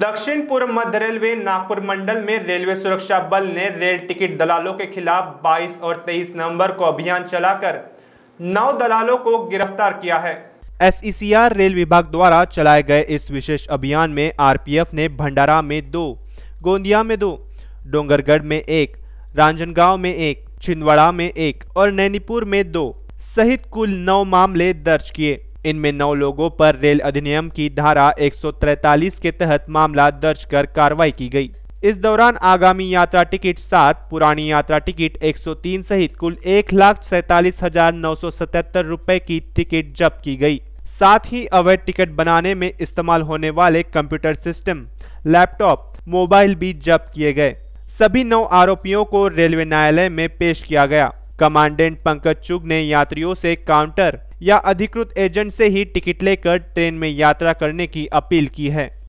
दक्षिण पूर्व मध्य रेलवे नागपुर मंडल में रेलवे सुरक्षा बल ने रेल टिकट दलालों के खिलाफ 22 और 23 नवंबर को अभियान चलाकर नौ दलालों को गिरफ्तार किया है एस रेल विभाग द्वारा चलाए गए इस विशेष अभियान में आरपीएफ ने भंडारा में दो गोंदिया में दो डोंगरगढ़ में एक राजनगांव में एक छिंदवाड़ा में एक और नैनीपुर में दो सहित कुल नौ मामले दर्ज किए इनमें नौ लोगों पर रेल अधिनियम की धारा 143 के तहत मामला दर्ज कर कार्रवाई की गई इस दौरान आगामी यात्रा टिकट सात पुरानी यात्रा टिकट 103 सहित कुल एक लाख सैतालीस हजार नौ सौ सतहत्तर रुपए की टिकट जब्त की गई साथ ही अवैध टिकट बनाने में इस्तेमाल होने वाले कंप्यूटर सिस्टम लैपटॉप मोबाइल भी जब्त किए गए सभी नौ आरोपियों को रेलवे न्यायालय में पेश किया गया कमांडेंट पंकज चुग ने यात्रियों से काउंटर या अधिकृत एजेंट से ही टिकट लेकर ट्रेन में यात्रा करने की अपील की है